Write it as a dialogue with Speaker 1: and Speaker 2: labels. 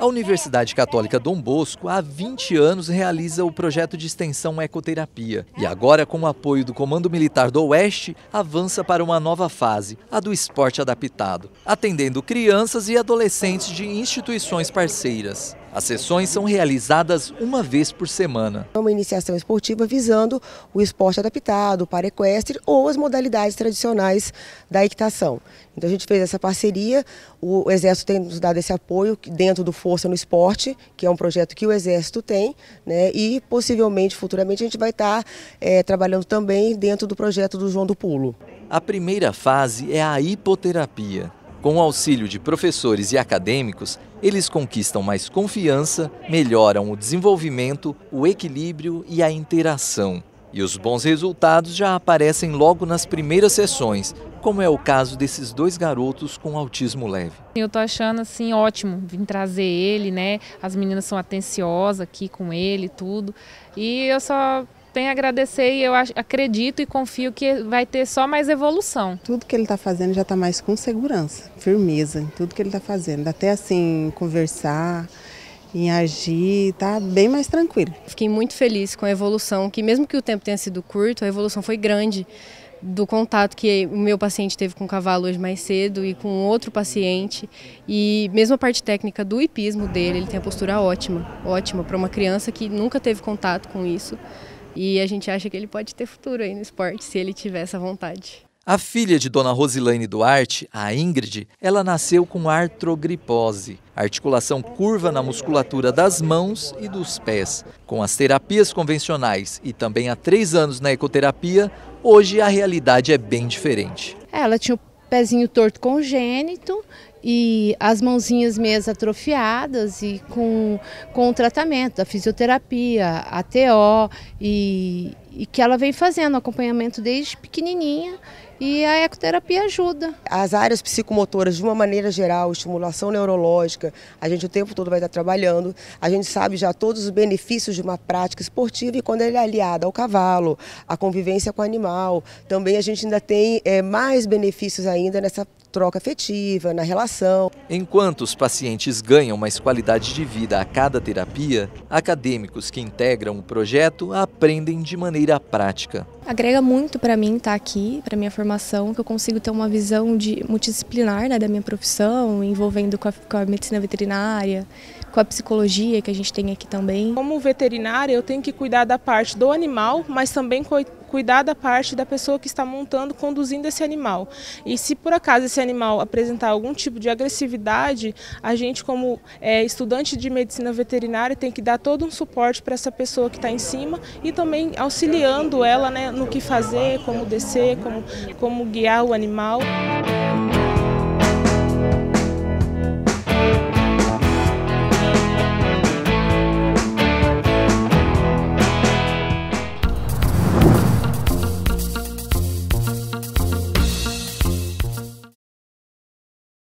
Speaker 1: A Universidade Católica Dom Bosco há 20 anos realiza o projeto de extensão Ecoterapia e agora, com o apoio do Comando Militar do Oeste, avança para uma nova fase, a do esporte adaptado, atendendo crianças e adolescentes de instituições parceiras. As sessões são realizadas uma vez por semana.
Speaker 2: É uma iniciação esportiva visando o esporte adaptado, para equestre ou as modalidades tradicionais da equitação. Então a gente fez essa parceria, o Exército tem nos dado esse apoio dentro do Força no Esporte, que é um projeto que o Exército tem, né, e possivelmente, futuramente, a gente vai tá, estar eh, é, trabalhando também dentro do projeto do João do Pulo.
Speaker 1: A primeira fase é a hipoterapia. Com o auxílio de professores e acadêmicos, eles conquistam mais confiança, melhoram o desenvolvimento, o equilíbrio e a interação. E os bons resultados já aparecem logo nas primeiras sessões, como é o caso desses dois garotos com autismo leve.
Speaker 3: Eu tô achando assim ótimo vim trazer ele, né? As meninas são atenciosas aqui com ele, tudo. E eu só tem a agradecer e eu acredito e confio que vai ter só mais evolução. Tudo que ele está fazendo já está mais com segurança, firmeza
Speaker 2: em tudo que ele está fazendo. Até assim, conversar, em agir, está bem mais tranquilo.
Speaker 4: Fiquei muito feliz com a evolução, que mesmo que o tempo tenha sido curto, a evolução foi grande do contato que o meu paciente teve com o cavalo hoje mais cedo e com outro paciente e mesmo a parte técnica do hipismo dele, ele tem a postura ótima, ótima para uma criança que nunca teve contato com isso. E a gente acha que ele pode ter futuro aí no esporte se ele tiver essa vontade.
Speaker 1: A filha de Dona Rosilane Duarte, a Ingrid, ela nasceu com artrogripose, articulação curva na musculatura das mãos e dos pés. Com as terapias convencionais e também há três anos na ecoterapia, hoje a realidade é bem diferente.
Speaker 3: Ela tinha o pezinho torto congênito e as mãozinhas meias atrofiadas e com, com o tratamento, a fisioterapia, a TO e, e que ela vem fazendo acompanhamento desde pequenininha e a ecoterapia ajuda.
Speaker 2: As áreas psicomotoras, de uma maneira geral, estimulação neurológica, a gente o tempo todo vai estar trabalhando, a gente sabe já todos os benefícios de uma prática esportiva e quando ela é aliada ao cavalo, à convivência com o animal, também a gente ainda tem é, mais benefícios ainda nessa troca afetiva, na
Speaker 1: relação. Enquanto os pacientes ganham mais qualidade de vida a cada terapia, acadêmicos que integram o projeto aprendem de maneira prática.
Speaker 4: Agrega muito para mim estar tá aqui, para minha formação, que eu consigo ter uma visão de multidisciplinar né, da minha profissão,
Speaker 3: envolvendo com a, com a medicina veterinária, com a psicologia que a gente tem aqui também. Como veterinária, eu tenho que cuidar da parte do animal, mas também cuidar da parte da pessoa que está montando, conduzindo esse animal. E se por acaso esse animal apresentar algum tipo de agressividade, a gente, como é, estudante de medicina veterinária, tem que dar todo um suporte para essa pessoa que está em cima e também auxiliando ela né, no que fazer, como descer, como, como guiar o animal.